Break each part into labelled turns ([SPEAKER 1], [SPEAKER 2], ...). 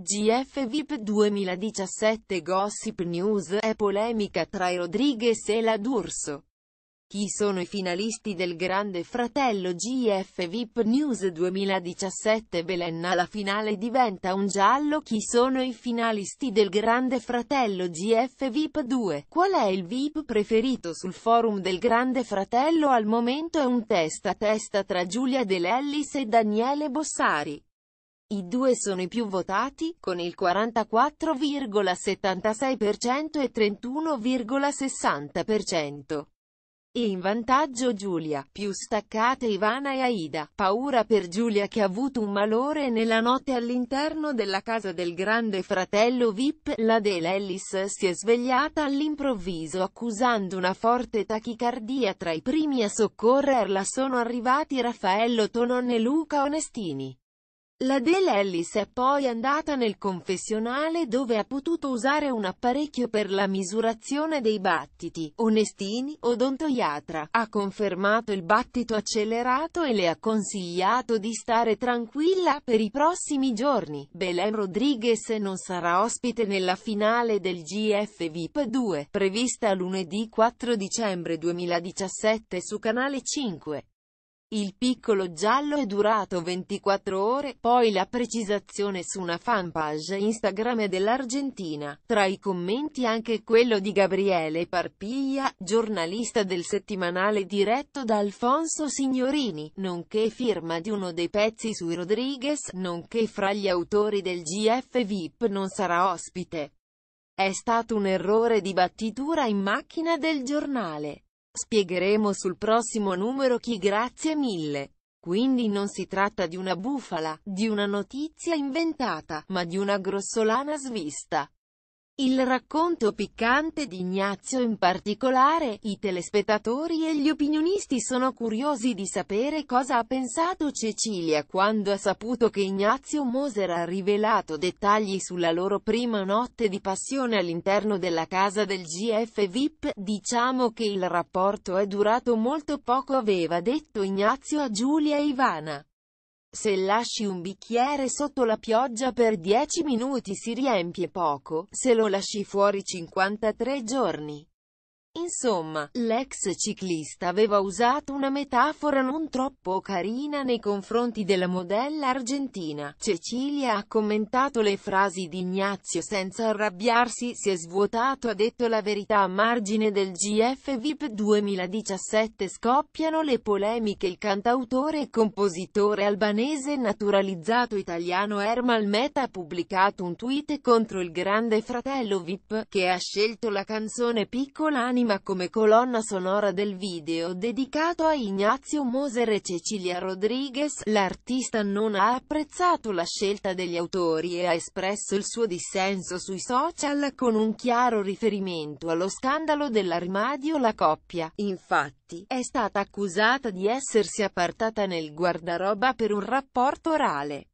[SPEAKER 1] GF VIP 2017 Gossip News è polemica tra Rodriguez e la D'Urso. Chi sono i finalisti del Grande Fratello GF VIP News 2017 Belenna alla finale diventa un giallo Chi sono i finalisti del Grande Fratello GF VIP 2? Qual è il VIP preferito sul forum del Grande Fratello al momento è un testa a testa tra Giulia De Lellis e Daniele Bossari. I due sono i più votati, con il 44,76% e 31,60%. E in vantaggio Giulia, più staccate Ivana e Aida, paura per Giulia che ha avuto un malore nella notte all'interno della casa del grande fratello Vip, la Dela Ellis si è svegliata all'improvviso accusando una forte tachicardia tra i primi a soccorrerla sono arrivati Raffaello Tonon e Luca Onestini. La Dale Ellis è poi andata nel confessionale dove ha potuto usare un apparecchio per la misurazione dei battiti. Onestini, odontoiatra, ha confermato il battito accelerato e le ha consigliato di stare tranquilla per i prossimi giorni. Belen Rodriguez non sarà ospite nella finale del GF VIP 2, prevista lunedì 4 dicembre 2017 su Canale 5. Il piccolo giallo è durato 24 ore, poi la precisazione su una fanpage Instagram dell'Argentina, tra i commenti anche quello di Gabriele Parpiglia, giornalista del settimanale diretto da Alfonso Signorini, nonché firma di uno dei pezzi sui Rodriguez, nonché fra gli autori del GF VIP non sarà ospite. È stato un errore di battitura in macchina del giornale. Spiegheremo sul prossimo numero chi grazie mille. Quindi non si tratta di una bufala, di una notizia inventata, ma di una grossolana svista. Il racconto piccante di Ignazio in particolare, i telespettatori e gli opinionisti sono curiosi di sapere cosa ha pensato Cecilia quando ha saputo che Ignazio Moser ha rivelato dettagli sulla loro prima notte di passione all'interno della casa del GF VIP, diciamo che il rapporto è durato molto poco aveva detto Ignazio a Giulia e Ivana. Se lasci un bicchiere sotto la pioggia per 10 minuti si riempie poco, se lo lasci fuori 53 giorni Insomma, l'ex ciclista aveva usato una metafora non troppo carina nei confronti della modella argentina. Cecilia ha commentato le frasi di Ignazio senza arrabbiarsi, si è svuotato ha detto la verità a margine del GF VIP 2017 scoppiano le polemiche il cantautore e compositore albanese naturalizzato italiano Ermal Meta ha pubblicato un tweet contro il grande fratello VIP, che ha scelto la canzone Piccola Anima prima come colonna sonora del video dedicato a Ignazio Moser e Cecilia Rodriguez, l'artista non ha apprezzato la scelta degli autori e ha espresso il suo dissenso sui social con un chiaro riferimento allo scandalo dell'armadio La coppia, infatti, è stata accusata di essersi appartata nel guardaroba per un rapporto orale.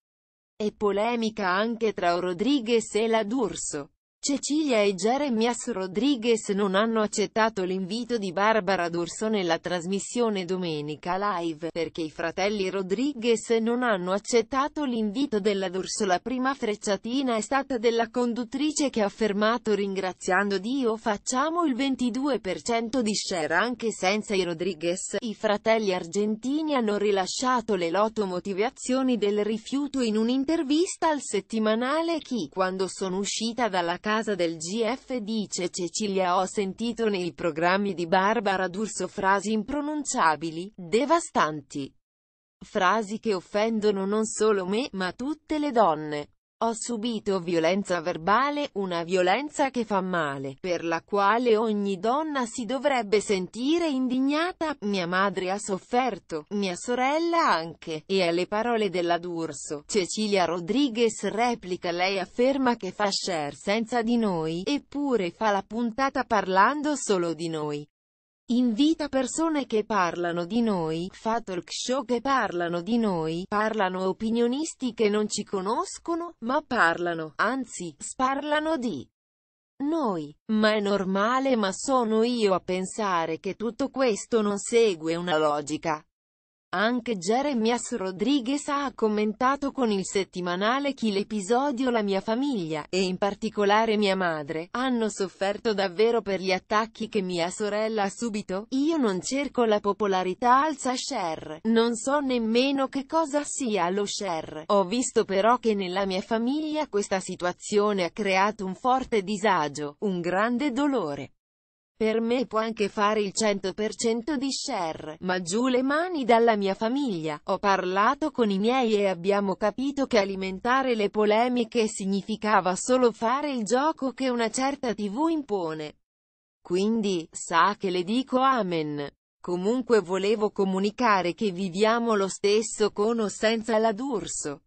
[SPEAKER 1] E polemica anche tra Rodriguez e la D'Urso. Cecilia e Jeremias Rodriguez non hanno accettato l'invito di Barbara D'Urso nella trasmissione Domenica Live, perché i fratelli Rodriguez non hanno accettato l'invito della D'Urso. La prima frecciatina è stata della conduttrice che ha affermato ringraziando Dio facciamo il 22% di share anche senza i Rodriguez. I fratelli argentini hanno rilasciato le lotto motivazioni del rifiuto in un'intervista al settimanale Chi quando sono uscita dalla casa casa del GF dice Cecilia ho sentito nei programmi di Barbara D'Urso frasi impronunciabili, devastanti. Frasi che offendono non solo me, ma tutte le donne. Ho subito violenza verbale, una violenza che fa male, per la quale ogni donna si dovrebbe sentire indignata, mia madre ha sofferto, mia sorella anche, e alle parole della D'Urso, Cecilia Rodriguez replica lei afferma che fa share senza di noi, eppure fa la puntata parlando solo di noi. Invita persone che parlano di noi, fa talk show che parlano di noi, parlano opinionisti che non ci conoscono, ma parlano, anzi, sparlano di noi. Ma è normale ma sono io a pensare che tutto questo non segue una logica. Anche Jeremias Rodriguez ha commentato con il settimanale che l'episodio La mia famiglia, e in particolare mia madre, hanno sofferto davvero per gli attacchi che mia sorella ha subito. Io non cerco la popolarità alza share, non so nemmeno che cosa sia lo share. Ho visto però che nella mia famiglia questa situazione ha creato un forte disagio, un grande dolore. Per me può anche fare il 100% di share, ma giù le mani dalla mia famiglia. Ho parlato con i miei e abbiamo capito che alimentare le polemiche significava solo fare il gioco che una certa tv impone. Quindi, sa che le dico amen. Comunque volevo comunicare che viviamo lo stesso con o senza la D'Urso.